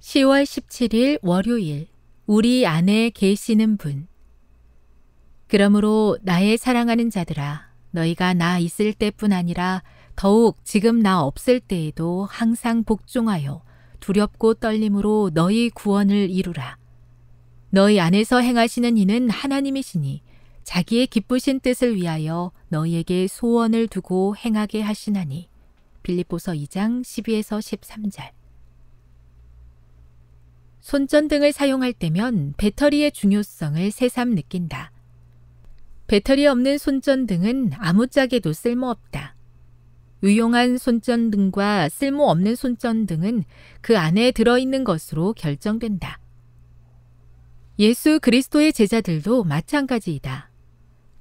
10월 17일 월요일 우리 안에 계시는 분 그러므로 나의 사랑하는 자들아 너희가 나 있을 때뿐 아니라 더욱 지금 나 없을 때에도 항상 복종하여 두렵고 떨림으로 너희 구원을 이루라 너희 안에서 행하시는 이는 하나님이시니 자기의 기쁘신 뜻을 위하여 너희에게 소원을 두고 행하게 하시나니 빌립보서 2장 12에서 13절 손전등을 사용할 때면 배터리의 중요성을 새삼 느낀다. 배터리 없는 손전등은 아무짝에도 쓸모없다. 유용한 손전등과 쓸모없는 손전등은 그 안에 들어있는 것으로 결정된다. 예수 그리스도의 제자들도 마찬가지이다.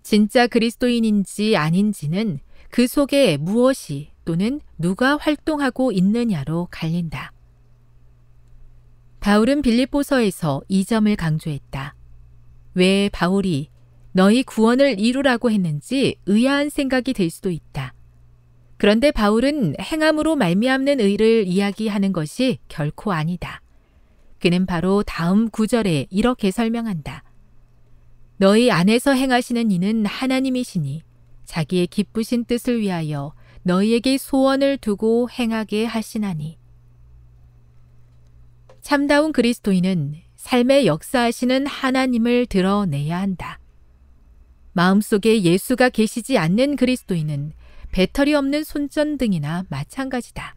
진짜 그리스도인인지 아닌지는 그 속에 무엇이 또는 누가 활동하고 있느냐로 갈린다. 바울은 빌립보서에서 이 점을 강조했다. 왜 바울이 너희 구원을 이루라고 했는지 의아한 생각이 들 수도 있다. 그런데 바울은 행함으로 말미암는 의를 이야기하는 것이 결코 아니다. 그는 바로 다음 구절에 이렇게 설명한다. 너희 안에서 행하시는 이는 하나님이시니 자기의 기쁘신 뜻을 위하여 너희에게 소원을 두고 행하게 하시나니 참다운 그리스도인은 삶의 역사하시는 하나님을 드러내야 한다. 마음속에 예수가 계시지 않는 그리스도인은 배터리 없는 손전등이나 마찬가지다.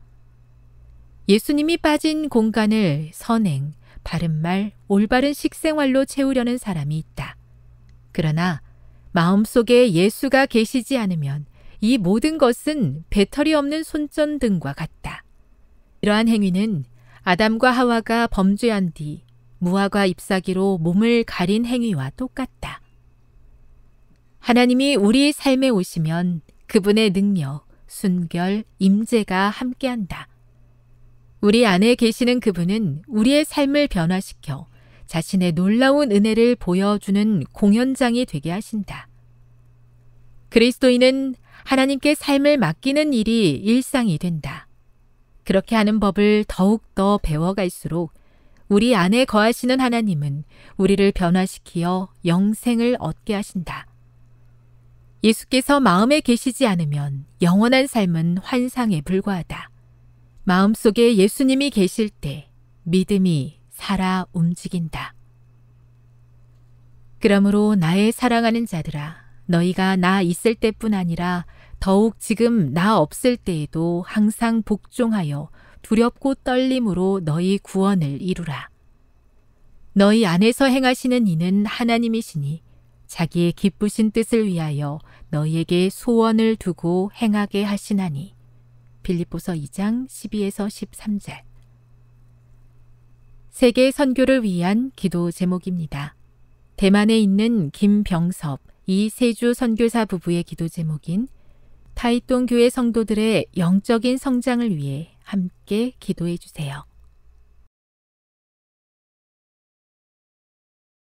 예수님이 빠진 공간을 선행, 바른말, 올바른 식생활로 채우려는 사람이 있다. 그러나 마음속에 예수가 계시지 않으면 이 모든 것은 배터리 없는 손전등과 같다. 이러한 행위는 아담과 하와가 범죄한 뒤 무화과 잎사귀로 몸을 가린 행위와 똑같다. 하나님이 우리 삶에 오시면 그분의 능력, 순결, 임재가 함께한다. 우리 안에 계시는 그분은 우리의 삶을 변화시켜 자신의 놀라운 은혜를 보여주는 공연장이 되게 하신다. 그리스도인은 하나님께 삶을 맡기는 일이 일상이 된다. 그렇게 하는 법을 더욱더 배워갈수록 우리 안에 거하시는 하나님은 우리를 변화시키어 영생을 얻게 하신다. 예수께서 마음에 계시지 않으면 영원한 삶은 환상에 불과하다. 마음속에 예수님이 계실 때 믿음이 살아 움직인다. 그러므로 나의 사랑하는 자들아, 너희가 나 있을 때뿐 아니라 더욱 지금 나 없을 때에도 항상 복종하여 두렵고 떨림으로 너희 구원을 이루라. 너희 안에서 행하시는 이는 하나님이시니 자기의 기쁘신 뜻을 위하여 너희에게 소원을 두고 행하게 하시나니. 빌립보서 2장 12에서 13절. 세계 선교를 위한 기도 제목입니다. 대만에 있는 김병섭, 이세주 선교사 부부의 기도 제목인 타이똥 교회 성도들의 영적인 성장을 위해 함께 기도해 주세요.